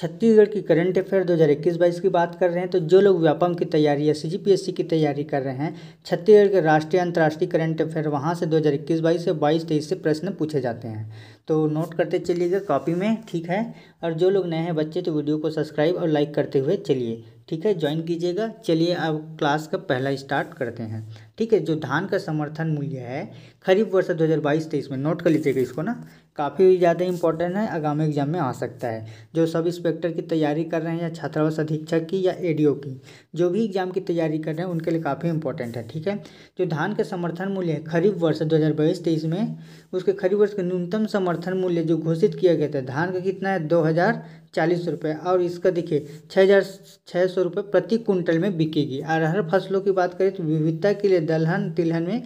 छत्तीसगढ़ की current affair 2021-22 की बात कर रहे हैं तो जो लोग व्यापम की तैयारी या सी की तैयारी कर रहे हैं छत्तीसगढ़ के राष्ट्रीय अंतर्राष्ट्रीय करंट अफेयर वहाँ से 2021-22 से 22 तेईस से प्रश्न पूछे जाते हैं तो नोट करते चलिएगा कॉपी में ठीक है और जो लोग नए हैं बच्चे तो वीडियो को सब्सक्राइब और लाइक करते हुए चलिए ठीक है ज्वाइन कीजिएगा चलिए अब क्लास का पहला स्टार्ट करते हैं ठीक है जो धान का समर्थन मूल्य है खरीफ वर्ष 2022-23 में नोट कर लीजिएगा इसको ना काफ़ी ज़्यादा इंपॉर्टेंट है आगामी एग्जाम में आ सकता है जो सब इंस्पेक्टर की तैयारी कर रहे हैं या छात्रावास अधीक्षक की या एडीओ की जो भी एग्जाम की तैयारी कर रहे हैं उनके लिए काफ़ी इंपॉर्टेंट है ठीक है जो धान के समर्थन मूल्य है खरीफ वर्ष दो हज़ार में उसके खरीफ वर्ष का न्यूनतम समर्थन मूल्य जो घोषित किया गया था धान का कितना है दो हज़ार चालीस रुपये और इसका देखिए छः हज़ार छः सौ रुपये प्रति कुंटल में बिकेगी अरहर फसलों की बात करें तो विविधता के लिए दलहन तिलहन में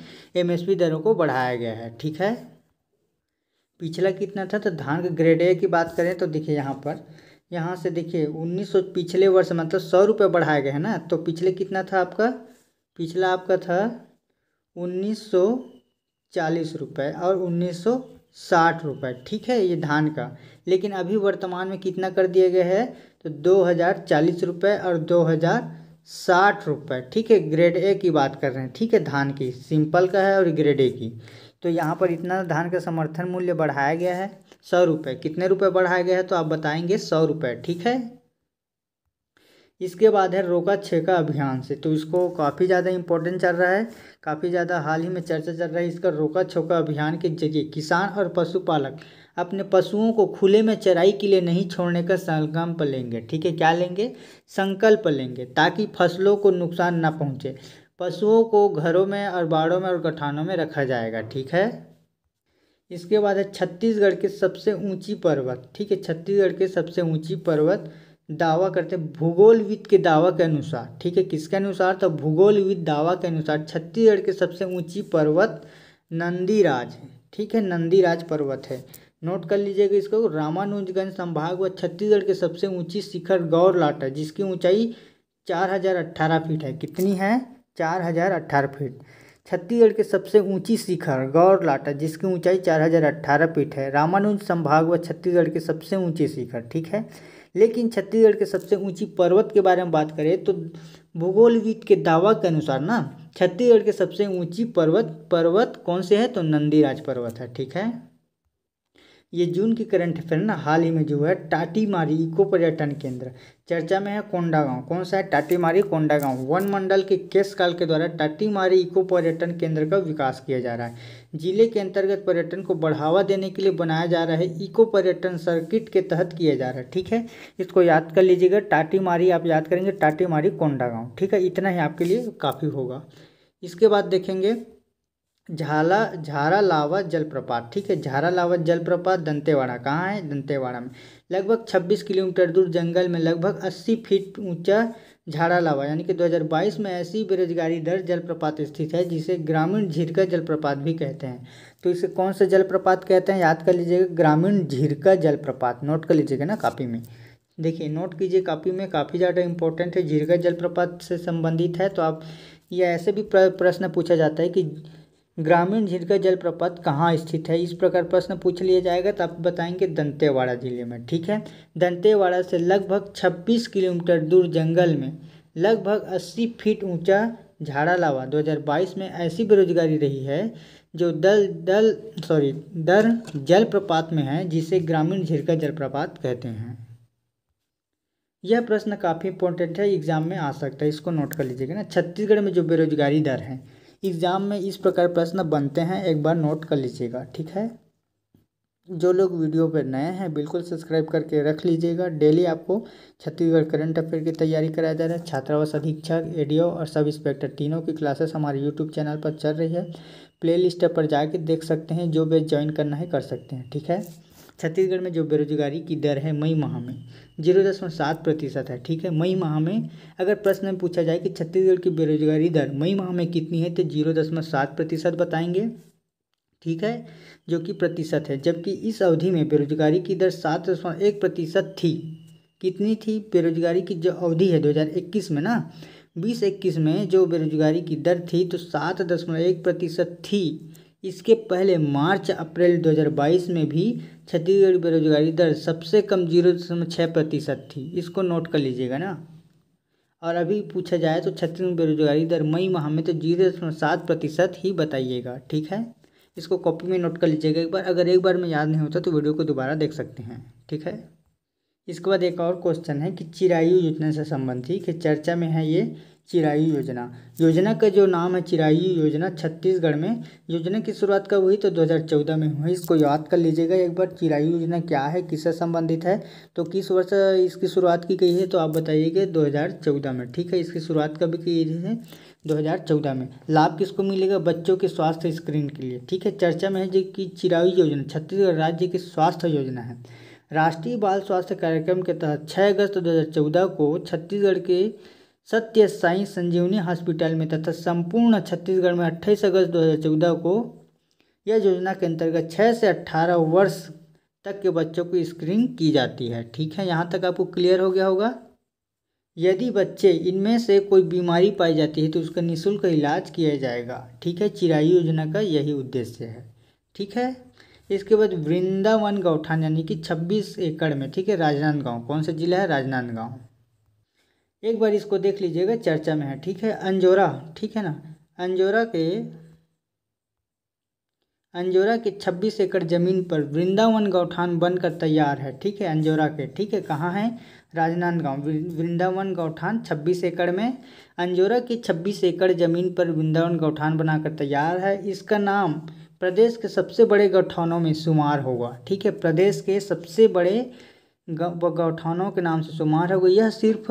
एमएसपी दरों को बढ़ाया गया है ठीक है पिछला कितना था तो धान का ग्रेड ए की बात करें तो देखिए यहाँ पर यहाँ से देखिए उन्नीस सौ पिछले वर्ष मतलब सौ रुपये बढ़ाए गए हैं ना तो पिछले कितना था आपका पिछला आपका था उन्नीस सौ चालीस रुपये और उन्नीस सौ साठ रुपये ठीक है ये धान का लेकिन अभी वर्तमान में कितना कर दिया गया है तो दो हज़ार चालीस रुपये और दो हज़ार साठ रुपये ठीक है ग्रेड ए की बात कर रहे हैं ठीक है धान की सिंपल का है और ग्रेड ए की तो यहाँ पर इतना धान का समर्थन मूल्य बढ़ाया गया है सौ रुपये कितने रुपए बढ़ाया गया है तो आप बताएंगे सौ रुपये ठीक है इसके बाद है रोका छेका अभियान से तो इसको काफ़ी ज़्यादा इम्पोर्टेंट चल रहा है काफ़ी ज़्यादा हाल ही में चर्चा चल रहा है इसका रोका छोका अभियान के जरिए किसान और पशुपालक अपने पशुओं को खुले में चराई के लिए नहीं छोड़ने का संकल्प लेंगे ठीक है क्या लेंगे संकल्प लेंगे ताकि फसलों को नुकसान ना पहुँचे पशुओं को घरों में और बाड़ों में और गठानों में रखा जाएगा ठीक है इसके बाद है छत्तीसगढ़ के सबसे ऊंची पर्वत ठीक है छत्तीसगढ़ के सबसे ऊंची पर्वत दावा करते भूगोलविद के दावा के अनुसार ठीक है किसके अनुसार तो भूगोलविद दावा के अनुसार छत्तीसगढ़ के सबसे ऊंची पर्वत नंदीराज है ठीक है नंदीराज पर्वत है नोट कर लीजिएगा इसको रामानुजगंज संभाग व छत्तीसगढ़ के सबसे ऊंची शिखर गौरलाट है जिसकी ऊंचाई चार हजार अट्ठारह फीट है कितनी है चार हज़ार अट्ठारह फीट छत्तीसगढ़ के सबसे ऊंची शिखर गौर लाटा जिसकी ऊंचाई चार हज़ार अट्ठारह फीट है रामानुज संभाग व छत्तीसगढ़ के सबसे ऊंचे शिखर ठीक है लेकिन छत्तीसगढ़ के सबसे ऊंची पर्वत के बारे में बात करें तो भूगोलविद के दावा के अनुसार ना छत्तीसगढ़ के सबसे ऊंची पर्वत पर्वत कौन से है तो नंदीराज पर्वत है ठीक है ये जून की करंट अफेयर ना हाल ही में जो है टाटीमारी इको पर्यटन केंद्र चर्चा में है कोंडा गांव कौन सा है टाटीमारी कोंडा गांव वन मंडल के केस काल के द्वारा टाटीमारी इको पर्यटन केंद्र का विकास किया जा रहा है जिले के अंतर्गत पर्यटन को बढ़ावा देने के लिए बनाया जा रहा है इको पर्यटन सर्किट के तहत किया जा रहा है ठीक है इसको याद कर लीजिएगा टाटीमारी आप याद करेंगे टाटीमारी कोंडा गाँव ठीक है इतना ही आपके लिए काफ़ी होगा इसके बाद देखेंगे झाला झारा लावा जलप्रपात ठीक है झारा लावा जलप्रपात दंतेवाड़ा कहाँ है दंतेवाड़ा में लगभग 26 किलोमीटर दूर जंगल में लगभग 80 फीट ऊंचा झाड़ा लावा यानी कि 2022 में ऐसी बेरोजगारी दर जलप्रपात स्थित है जिसे ग्रामीण झिरका जलप्रपात भी कहते हैं तो इसे कौन सा जलप्रपात कहते हैं याद कर लीजिएगा ग्रामीण झिरका जलप्रपात नोट कर लीजिएगा ना कापी में देखिए नोट कीजिए कापी में काफ़ी ज़्यादा इंपॉर्टेंट है झिरका जलप्रपात से संबंधित है तो आप ये ऐसे भी प्रश्न पूछा जाता है कि ग्रामीण झील जलप्रपात कहाँ स्थित है इस प्रकार प्रश्न पूछ लिया जाएगा तो आप बताएंगे दंतेवाड़ा जिले में ठीक है दंतेवाड़ा से लगभग 26 किलोमीटर दूर जंगल में लगभग 80 फीट ऊंचा झाड़ा लावा 2022 में ऐसी बेरोजगारी रही है जो दल दल सॉरी दर जलप्रपात में है जिसे ग्रामीण झील जलप्रपात कहते हैं यह प्रश्न काफ़ी इंपॉर्टेंट है एग्जाम में आ सकता है इसको नोट कर लीजिएगा ना छत्तीसगढ़ में जो बेरोजगारी दर है एग्ज़ाम में इस प्रकार प्रश्न बनते हैं एक बार नोट कर लीजिएगा ठीक है जो लोग वीडियो पर नए हैं बिल्कुल सब्सक्राइब करके रख लीजिएगा डेली आपको छत्तीसगढ़ करंट अफेयर की तैयारी कराया जा रहा है छात्रावास अधीक्षक एडीओ और सब इंस्पेक्टर तीनों की क्लासेस हमारे यूट्यूब चैनल पर चल रही है प्लेलिस्ट पर जाके देख सकते हैं जो बेच ज्वाइन करना है कर सकते हैं ठीक है छत्तीसगढ़ में जो बेरोजगारी की दर है मई माह में जीरो दशमलव सात प्रतिशत है ठीक है मई माह में अगर प्रश्न में पूछा जाए कि छत्तीसगढ़ की बेरोजगारी दर मई माह में कितनी है तो जीरो दशमलव सात प्रतिशत बताएंगे ठीक है जो कि प्रतिशत है जबकि इस अवधि में बेरोजगारी की दर सात दशमलव एक प्रतिशत थी कितनी थी बेरोजगारी की जो अवधि है इक्कीस में ना बीस इक्कीस में जो बेरोजगारी की दर थी तो सात दशमलव एक प्रतिशत थी इसके पहले मार्च अप्रैल 2022 में भी छत्तीसगढ़ बेरोजगारी दर सबसे कम जीरो दशमलव छः प्रतिशत थी इसको नोट कर लीजिएगा ना और अभी पूछा जाए तो छत्तीसगढ़ बेरोजगारी दर मई माह में तो जीरो दशमलव सात प्रतिशत ही बताइएगा ठीक है इसको कॉपी में नोट कर लीजिएगा एक बार अगर एक बार में याद नहीं होता तो वीडियो को दोबारा देख सकते हैं ठीक है इसके बाद एक और क्वेश्चन है कि चिरायु योजना से संबंधित चर्चा में है ये चिरायु योजना योजना का जो नाम है चिरायु योजना छत्तीसगढ़ में योजना की शुरुआत कब हुई तो 2014 में हुई इसको याद कर लीजिएगा एक बार चिरायु योजना क्या है किससे संबंधित है तो किस वर्ष इसकी शुरुआत की गई है तो आप बताइएगा 2014 में ठीक है इसकी शुरुआत कब की गई है 2014 में लाभ किसको मिलेगा बच्चों के स्वास्थ्य स्क्रीन के लिए ठीक है चर्चा में है जो कि चिरायु योजना छत्तीसगढ़ राज्य की स्वास्थ्य योजना है राष्ट्रीय बाल स्वास्थ्य कार्यक्रम के तहत 6 अगस्त 2014 को छत्तीसगढ़ के सत्य साई संजीवनी हॉस्पिटल में तथा संपूर्ण छत्तीसगढ़ में 28 अगस्त 2014 को यह योजना के अंतर्गत 6 से 18 वर्ष तक के बच्चों को स्क्रीनिंग की जाती है ठीक है यहाँ तक आपको क्लियर हो गया होगा यदि बच्चे इनमें से कोई बीमारी पाई जाती है तो उसका निःशुल्क इलाज किया जाएगा ठीक है चिराई योजना का यही उद्देश्य है ठीक है इसके बाद वृंदावन गौठान यानी कि 26 एकड़ में ठीक है राजनांदगांव कौन सा जिला है राजनांदगांव एक बार इसको देख लीजिएगा चर्चा में है ठीक है अंजोरा ठीक है ना अंजोरा के अंजोरा के 26 एकड़ जमीन पर वृंदावन गौठान बनकर तैयार है ठीक है अंजोरा के ठीक है कहाँ है राजनांदगांव वृंदावन गौठान 26 एकड़ में अंजोरा की 26 एकड़ जमीन पर वृंदावन गौठान बनाकर तैयार है इसका नाम प्रदेश के सबसे बड़े गौठानों में शुमार होगा ठीक है प्रदेश के सबसे बड़े गौठानों के नाम से शुमार होगा यह सिर्फ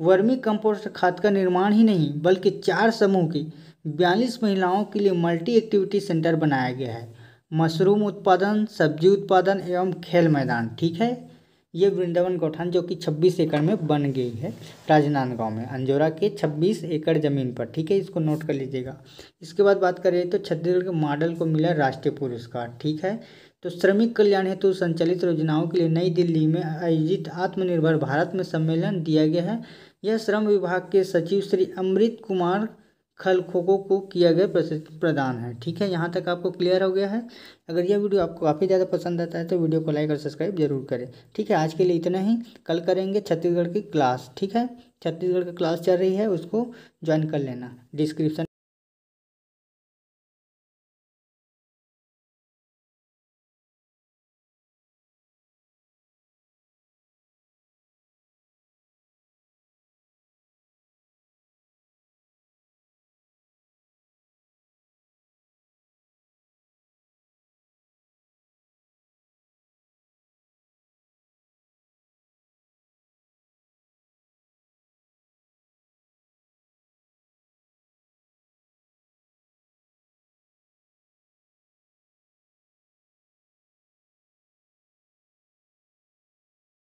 वर्मी कंपोस्ट खाद का निर्माण ही नहीं बल्कि चार समूह की बयालीस महिलाओं के लिए मल्टी एक्टिविटी सेंटर बनाया गया है मशरूम उत्पादन सब्जी उत्पादन एवं खेल मैदान ठीक है ये वृंदावन गौठान जो कि 26 एकड़ में बन गई है राजनांदगांव में अंजोरा के 26 एकड़ ज़मीन पर ठीक है इसको नोट कर लीजिएगा इसके बाद बात करें तो छत्तीसगढ़ के मॉडल को मिला राष्ट्रीय पुरस्कार ठीक है तो श्रमिक कल्याण हेतु संचालित योजनाओं के लिए नई दिल्ली में आयोजित आत्मनिर्भर भारत में सम्मेलन दिया गया है यह श्रम विभाग के सचिव श्री अमृत कुमार खलखोको को किया गया प्रदान है ठीक है यहाँ तक आपको क्लियर हो गया है अगर यह वीडियो आपको काफ़ी ज़्यादा पसंद आता है तो वीडियो को लाइक और सब्सक्राइब जरूर करें ठीक है आज के लिए इतना ही कल करेंगे छत्तीसगढ़ की क्लास ठीक है छत्तीसगढ़ की क्लास चल रही है उसको ज्वाइन कर लेना डिस्क्रिप्शन